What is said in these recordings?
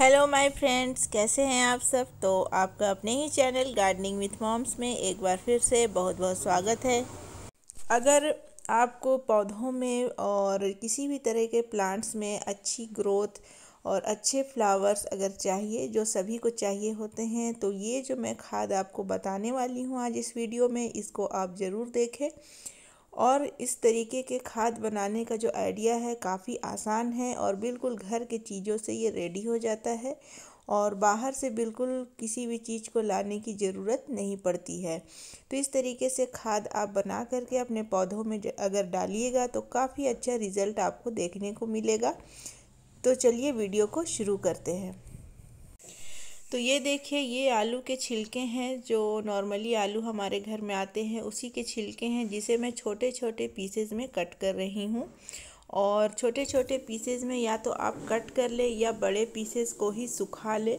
Hello my friends कैसे हैं आप सब तो आपका अपने ही चैनल गार्डनिंग विथ मॉम्स में एक बार फिर से बहुत बहुत स्वागत है अगर आपको पौधों में और किसी भी तरह के प्लांट्स में अच्छी ग्रोथ और अच्छे फ्लावर्स अगर चाहिए जो सभी को चाहिए होते हैं तो ये जो मैं खाद आपको बताने वाली हूँ आज इस वीडियो में इसको आप ज़रूर देखें और इस तरीके के खाद बनाने का जो आइडिया है काफ़ी आसान है और बिल्कुल घर के चीज़ों से ये रेडी हो जाता है और बाहर से बिल्कुल किसी भी चीज़ को लाने की ज़रूरत नहीं पड़ती है तो इस तरीके से खाद आप बना करके अपने पौधों में अगर डालिएगा तो काफ़ी अच्छा रिज़ल्ट आपको देखने को मिलेगा तो चलिए वीडियो को शुरू करते हैं तो ये देखिए ये आलू के छिलके हैं जो नॉर्मली आलू हमारे घर में आते हैं उसी के छिलके हैं जिसे मैं छोटे छोटे पीसेज में कट कर रही हूँ और छोटे छोटे पीसेज में या तो आप कट कर ले या बड़े पीसेज को ही सुखा ले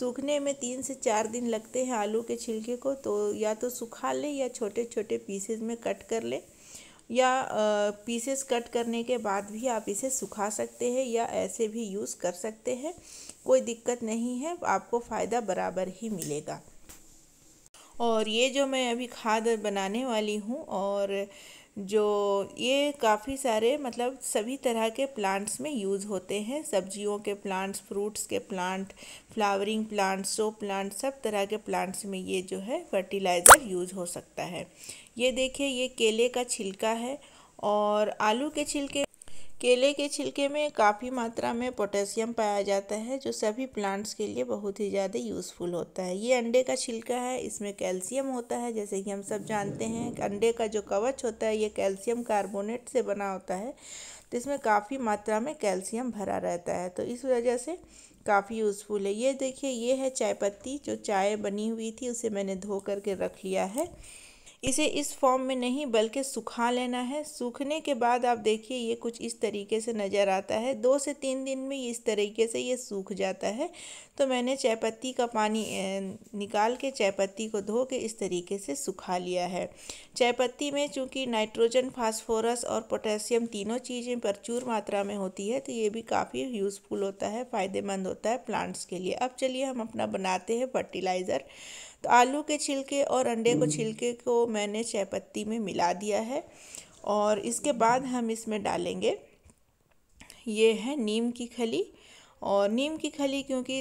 सूखने में तीन से चार दिन लगते हैं आलू के छिलके को तो या तो सुखा ले या छोटे छोटे पीसेज में कट कर ले या पीसेस कट करने के बाद भी आप इसे सुखा सकते हैं या ऐसे भी यूज़ कर सकते हैं कोई दिक्कत नहीं है आपको फ़ायदा बराबर ही मिलेगा और ये जो मैं अभी खाद बनाने वाली हूँ और जो ये काफ़ी सारे मतलब सभी तरह के प्लांट्स में यूज़ होते हैं सब्जियों के प्लांट्स फ्रूट्स के plant flowering plants so plant सब तरह के प्लांट्स में ये जो है फर्टिलाइज़र यूज़ हो सकता है ये देखिए ये केले का छिलका है और आलू के छिलके केले के छिलके में काफ़ी मात्रा में पोटेशियम पाया जाता है जो सभी प्लांट्स के लिए बहुत ही ज़्यादा यूज़फुल होता है ये अंडे का छिलका है इसमें कैल्शियम होता है जैसे कि हम सब जानते हैं अंडे का जो कवच होता है ये कैल्शियम कार्बोनेट से बना होता है तो इसमें काफ़ी मात्रा में कैल्शियम भरा रहता है तो इस वजह से काफ़ी यूज़फुल है ये देखिए ये है चाय पत्ती जो चाय बनी हुई थी उसे मैंने धो करके रख लिया है इसे इस फॉर्म में नहीं बल्कि सुखा लेना है सूखने के बाद आप देखिए ये कुछ इस तरीके से नज़र आता है दो से तीन दिन में इस तरीके से ये सूख जाता है तो मैंने चायपत्ती का पानी निकाल के चायपत्ती को धो के इस तरीके से सुखा लिया है चायपत्ती में चूँकि नाइट्रोजन फास्फोरस और पोटेशियम तीनों चीज़ें प्रचुर मात्रा में होती है तो ये भी काफ़ी यूज़फुल होता है फ़ायदेमंद होता है प्लांट्स के लिए अब चलिए हम अपना बनाते हैं फर्टिलाइज़र तो आलू के छिलके और अंडे को हम्म। छिलके को मैंने चायपत्ती में मिला दिया है और इसके बाद हम इसमें डालेंगे ये है नीम की खली और नीम की खली क्योंकि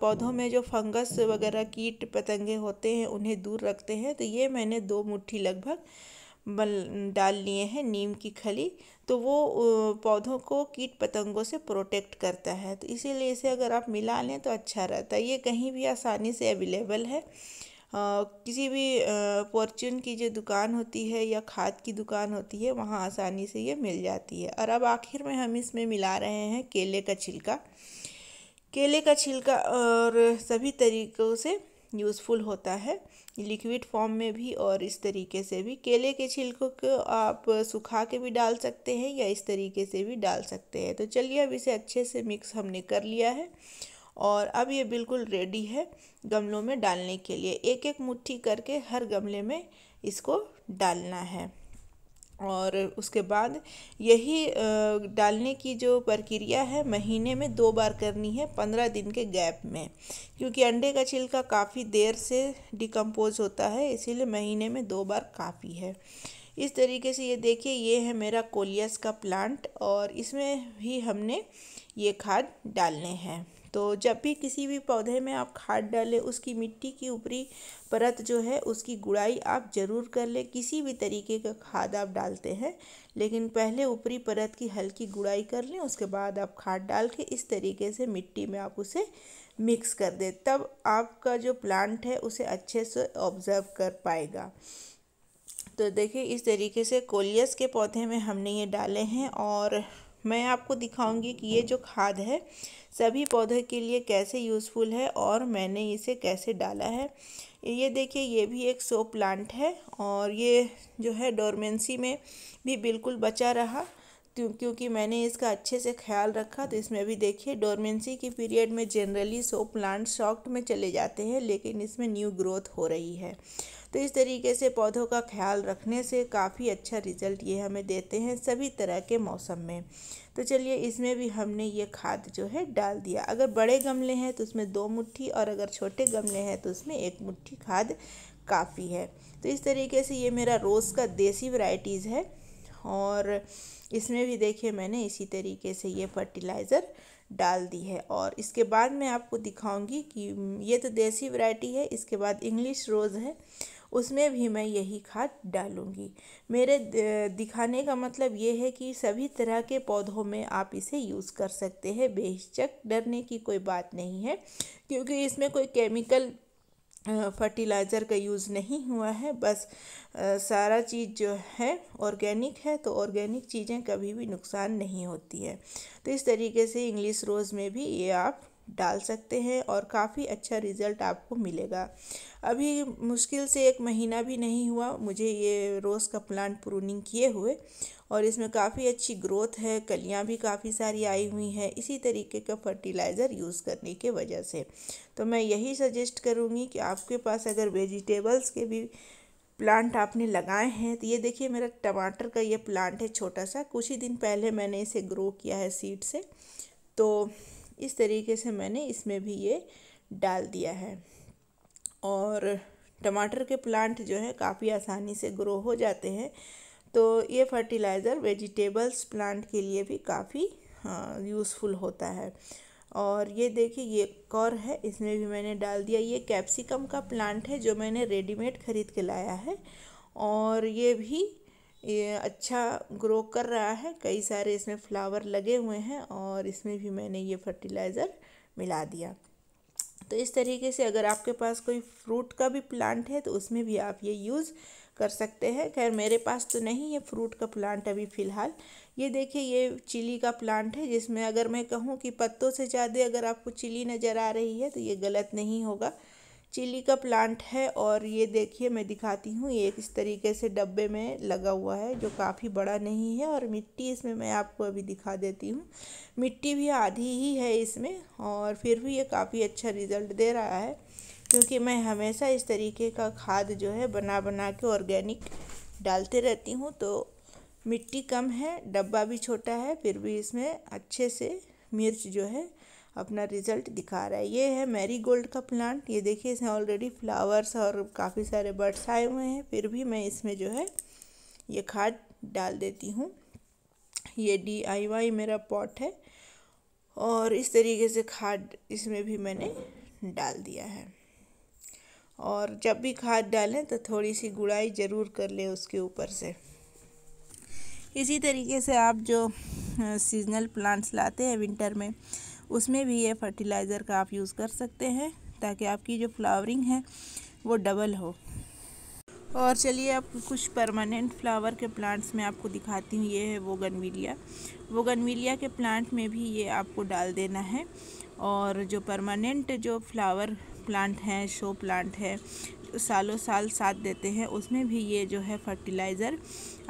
पौधों में जो फंगस वगैरह कीट पतंगे होते हैं उन्हें दूर रखते हैं तो ये मैंने दो मुट्ठी लगभग डाल लिए हैं नीम की खली तो वो पौधों को कीट पतंगों से प्रोटेक्ट करता है तो इसीलिए इसे अगर आप मिला लें तो अच्छा रहता है ये कहीं भी आसानी से अवेलेबल है आ, किसी भी फॉर्चून की जो दुकान होती है या खाद की दुकान होती है वहाँ आसानी से ये मिल जाती है और अब आखिर में हम इसमें मिला रहे हैं केले का छिलका केले का छिलका और सभी तरीक़ों से यूज़फुल होता है लिक्विड फॉर्म में भी और इस तरीके से भी केले के छिलकों को आप सुखा के भी डाल सकते हैं या इस तरीके से भी डाल सकते हैं तो चलिए अब इसे अच्छे से मिक्स हमने कर लिया है और अब ये बिल्कुल रेडी है गमलों में डालने के लिए एक एक मुट्ठी करके हर गमले में इसको डालना है और उसके बाद यही डालने की जो प्रक्रिया है महीने में दो बार करनी है पंद्रह दिन के गैप में क्योंकि अंडे का छिलका काफ़ी देर से डिकम्पोज होता है इसीलिए महीने में दो बार काफ़ी है इस तरीके से ये देखिए ये है मेरा कोलियस का प्लांट और इसमें भी हमने ये खाद डालने हैं तो जब भी किसी भी पौधे में आप खाद डालें उसकी मिट्टी की ऊपरी परत जो है उसकी गुड़ाई आप ज़रूर कर लें किसी भी तरीके का खाद आप डालते हैं लेकिन पहले ऊपरी परत की हल्की गुड़ाई कर लें उसके बाद आप खाद डाल के इस तरीके से मिट्टी में आप उसे मिक्स कर दें तब आपका जो प्लांट है उसे अच्छे से ऑब्जर्व कर पाएगा तो देखिए इस तरीके से कोलियस के पौधे में हमने ये डाले हैं और मैं आपको दिखाऊंगी कि ये जो खाद है सभी पौधे के लिए कैसे यूज़फुल है और मैंने इसे कैसे डाला है ये देखिए ये भी एक सो प्लांट है और ये जो है डोरमेंसी में भी बिल्कुल बचा रहा क्योंकि मैंने इसका अच्छे से ख्याल रखा तो इसमें भी देखिए डोरमेंसी की पीरियड में जनरली सो प्लांट शॉक्ट में चले जाते हैं लेकिन इसमें न्यू ग्रोथ हो रही है तो इस तरीके से पौधों का ख्याल रखने से काफ़ी अच्छा रिज़ल्ट ये हमें देते हैं सभी तरह के मौसम में तो चलिए इसमें भी हमने ये खाद जो है डाल दिया अगर बड़े गमले हैं तो उसमें दो मुट्ठी और अगर छोटे गमले हैं तो उसमें एक मुट्ठी खाद काफ़ी है तो इस तरीके से ये मेरा रोज़ का देसी वैरायटीज़ है और इसमें भी देखिए मैंने इसी तरीके से ये फर्टिलाइज़र डाल दी है और इसके बाद मैं आपको दिखाऊंगी कि ये तो देसी वैरायटी है इसके बाद इंग्लिश रोज़ है उसमें भी मैं यही खाद डालूँगी मेरे दिखाने का मतलब ये है कि सभी तरह के पौधों में आप इसे यूज़ कर सकते हैं बेहिचक डरने की कोई बात नहीं है क्योंकि इसमें कोई केमिकल फर्टिलाइज़र का यूज़ नहीं हुआ है बस सारा चीज़ जो है ऑर्गेनिक है तो ऑर्गेनिक चीज़ें कभी भी नुकसान नहीं होती है तो इस तरीके से इंग्लिश रोज़ में भी ये आप डाल सकते हैं और काफ़ी अच्छा रिज़ल्ट आपको मिलेगा अभी मुश्किल से एक महीना भी नहीं हुआ मुझे ये रोज़ का प्लांट प्रूनिंग किए हुए और इसमें काफ़ी अच्छी ग्रोथ है कलियां भी काफ़ी सारी आई हुई हैं इसी तरीके का फर्टिलाइज़र यूज़ करने के वजह से तो मैं यही सजेस्ट करूँगी कि आपके पास अगर वेजिटेबल्स के भी प्लांट आपने लगाए हैं तो ये देखिए मेरा टमाटर का ये प्लांट है छोटा सा कुछ ही दिन पहले मैंने इसे ग्रो किया है सीड से तो इस तरीके से मैंने इसमें भी ये डाल दिया है और टमाटर के प्लांट जो है काफ़ी आसानी से ग्रो हो जाते हैं तो ये फर्टिलाइज़र वेजिटेबल्स प्लांट के लिए भी काफ़ी यूज़फुल होता है और ये देखिए ये कौर है इसमें भी मैंने डाल दिया ये कैप्सिकम का प्लांट है जो मैंने रेडीमेड ख़रीद के लाया है और ये भी ये अच्छा ग्रो कर रहा है कई सारे इसमें फ्लावर लगे हुए हैं और इसमें भी मैंने ये फर्टिलाइज़र मिला दिया तो इस तरीके से अगर आपके पास कोई फ्रूट का भी प्लांट है तो उसमें भी आप ये यूज़ कर सकते हैं खैर मेरे पास तो नहीं है फ्रूट का प्लांट अभी फ़िलहाल ये देखिए ये चिली का प्लांट है जिसमें अगर मैं कहूँ कि पत्तों से ज़्यादा अगर आपको चिली नज़र आ रही है तो ये गलत नहीं होगा चिली का प्लांट है और ये देखिए मैं दिखाती हूँ ये इस तरीके से डब्बे में लगा हुआ है जो काफ़ी बड़ा नहीं है और मिट्टी इसमें मैं आपको अभी दिखा देती हूँ मिट्टी भी आधी ही है इसमें और फिर भी ये काफ़ी अच्छा रिज़ल्ट दे रहा है क्योंकि मैं हमेशा इस तरीके का खाद जो है बना बना के ऑर्गेनिक डालते रहती हूँ तो मिट्टी कम है डब्बा भी छोटा है फिर भी इसमें अच्छे से मिर्च जो है अपना रिजल्ट दिखा रहा है ये है मैरी गोल्ड का प्लांट ये देखिए इसमें ऑलरेडी फ्लावर्स और काफ़ी सारे बर्ड्स आए हुए हैं फिर भी मैं इसमें जो है ये खाद डाल देती हूँ ये डी मेरा पॉट है और इस तरीके से खाद इसमें भी मैंने डाल दिया है और जब भी खाद डालें तो थोड़ी सी गुड़ाई ज़रूर कर लें उसके ऊपर से इसी तरीके से आप जो सीजनल प्लांट्स लाते हैं विंटर में उसमें भी ये फर्टिलाइज़र का आप यूज़ कर सकते हैं ताकि आपकी जो फ्लावरिंग है वो डबल हो और चलिए अब कुछ परमानेंट फ्लावर के प्लांट्स में आपको दिखाती हूँ ये है वो गनविलिया वो गनविलिया के प्लांट में भी ये आपको डाल देना है और जो परमानेंट जो फ्लावर प्लांट हैं शो प्लांट है सालों साल साथ देते हैं उसमें भी ये जो है फर्टिलाइज़र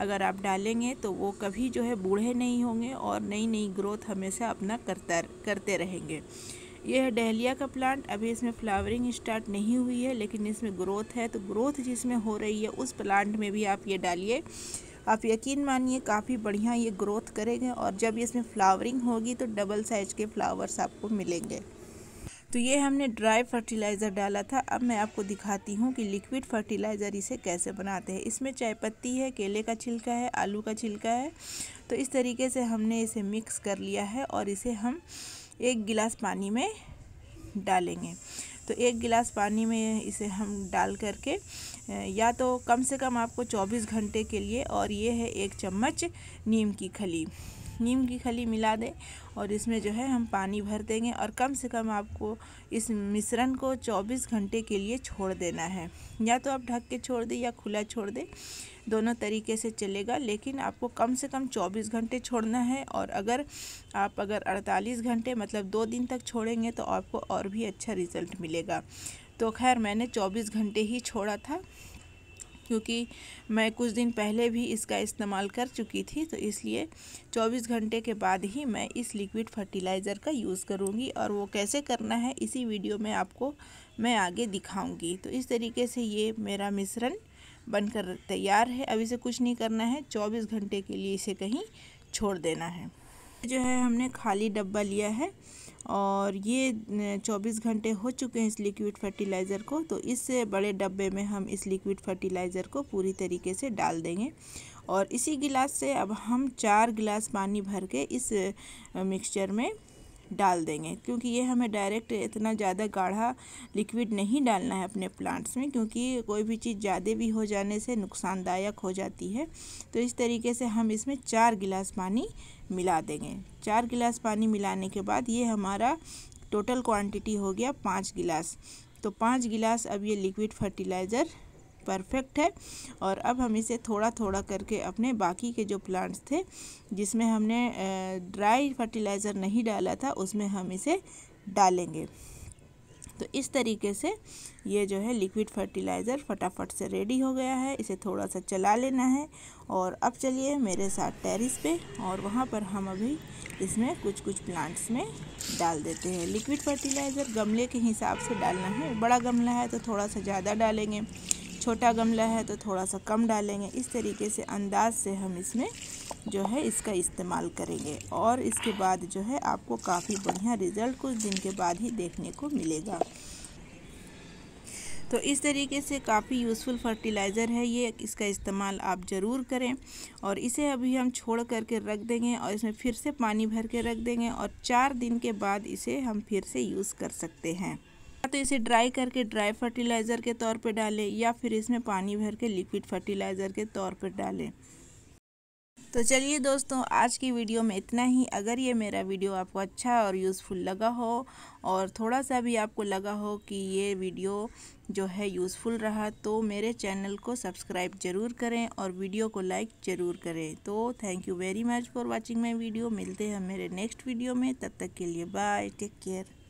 अगर आप डालेंगे तो वो कभी जो है बूढ़े नहीं होंगे और नई नई ग्रोथ हमेशा अपना करता करते रहेंगे यह है डहलिया का प्लांट अभी इसमें फ्लावरिंग स्टार्ट नहीं हुई है लेकिन इसमें ग्रोथ है तो ग्रोथ जिसमें हो रही है उस प्लांट में भी आप ये डालिए आप यकीन मानिए काफ़ी बढ़िया ये ग्रोथ करेंगे और जब इसमें फ्लावरिंग होगी तो डबल साइज के फ्लावर्स आपको मिलेंगे तो ये हमने ड्राई फर्टिलाइज़र डाला था अब मैं आपको दिखाती हूँ कि लिक्विड फर्टिलाइज़र इसे कैसे बनाते हैं इसमें चाय पत्ती है केले का छिलका है आलू का छिलका है तो इस तरीके से हमने इसे मिक्स कर लिया है और इसे हम एक गिलास पानी में डालेंगे तो एक गिलास पानी में इसे हम डाल करके या तो कम से कम आपको 24 घंटे के लिए और ये है एक चम्मच नीम की खली नीम की खली मिला दें और इसमें जो है हम पानी भर देंगे और कम से कम आपको इस मिश्रण को 24 घंटे के लिए छोड़ देना है या तो आप ढक के छोड़ दें या खुला छोड़ दें दोनों तरीके से चलेगा लेकिन आपको कम से कम 24 घंटे छोड़ना है और अगर आप अगर 48 घंटे मतलब दो दिन तक छोड़ेंगे तो आपको और भी अच्छा रिज़ल्ट मिलेगा तो खैर मैंने चौबीस घंटे ही छोड़ा था क्योंकि मैं कुछ दिन पहले भी इसका इस्तेमाल कर चुकी थी तो इसलिए 24 घंटे के बाद ही मैं इस लिक्विड फर्टिलाइज़र का यूज़ करूँगी और वो कैसे करना है इसी वीडियो में आपको मैं आगे दिखाऊँगी तो इस तरीके से ये मेरा मिश्रण बनकर तैयार है अभी से कुछ नहीं करना है 24 घंटे के लिए इसे कहीं छोड़ देना है जो है हमने खाली डब्बा लिया है और ये 24 घंटे हो चुके हैं इस लिक्विड फर्टिलाइज़र को तो इस बड़े डब्बे में हम इस लिक्विड फर्टिलाइज़र को पूरी तरीके से डाल देंगे और इसी गिलास से अब हम चार गिलास पानी भर के इस मिक्सचर में डाल देंगे क्योंकि ये हमें डायरेक्ट इतना ज़्यादा गाढ़ा लिक्विड नहीं डालना है अपने प्लांट्स में क्योंकि कोई भी चीज़ ज़्यादा भी हो जाने से नुकसानदायक हो जाती है तो इस तरीके से हम इसमें चार गिलास पानी मिला देंगे चार गिलास पानी मिलाने के बाद ये हमारा टोटल क्वांटिटी हो गया पाँच गिलास तो पाँच गिलास अब ये लिक्विड फर्टिलाइज़र परफेक्ट है और अब हम इसे थोड़ा थोड़ा करके अपने बाकी के जो प्लांट्स थे जिसमें हमने ड्राई फर्टिलाइज़र नहीं डाला था उसमें हम इसे डालेंगे तो इस तरीके से ये जो है लिक्विड फर्टिलाइज़र फटाफट से रेडी हो गया है इसे थोड़ा सा चला लेना है और अब चलिए मेरे साथ टेरिस पे और वहाँ पर हम अभी इसमें कुछ कुछ प्लांट्स में डाल देते हैं लिक्विड फर्टिलाइज़र गमले के हिसाब से डालना है बड़ा गमला है तो थोड़ा सा ज़्यादा डालेंगे छोटा गमला है तो थोड़ा सा कम डालेंगे इस तरीके से अंदाज से हम इसमें जो है इसका इस्तेमाल करेंगे और इसके बाद जो है आपको काफ़ी बढ़िया रिज़ल्ट कुछ दिन के बाद ही देखने को मिलेगा तो इस तरीके से काफ़ी यूज़फुल फर्टिलाइज़र है ये इसका इस्तेमाल आप ज़रूर करें और इसे अभी हम छोड़ करके रख देंगे और इसमें फिर से पानी भर के रख देंगे और चार दिन के बाद इसे हम फिर से यूज़ कर सकते हैं तो इसे ड्राई करके ड्राई फर्टिलाइज़र के तौर पर डालें या फिर इसमें पानी भर के लिक्विड फर्टिलाइज़र के तौर पर डालें तो चलिए दोस्तों आज की वीडियो में इतना ही अगर ये मेरा वीडियो आपको अच्छा और यूज़फुल लगा हो और थोड़ा सा भी आपको लगा हो कि ये वीडियो जो है यूज़फुल रहा तो मेरे चैनल को सब्सक्राइब ज़रूर करें और वीडियो को लाइक ज़रूर करें तो thank you very much for watching my video मिलते हैं मेरे नेक्स्ट वीडियो में तब तक के लिए बाय टेक केयर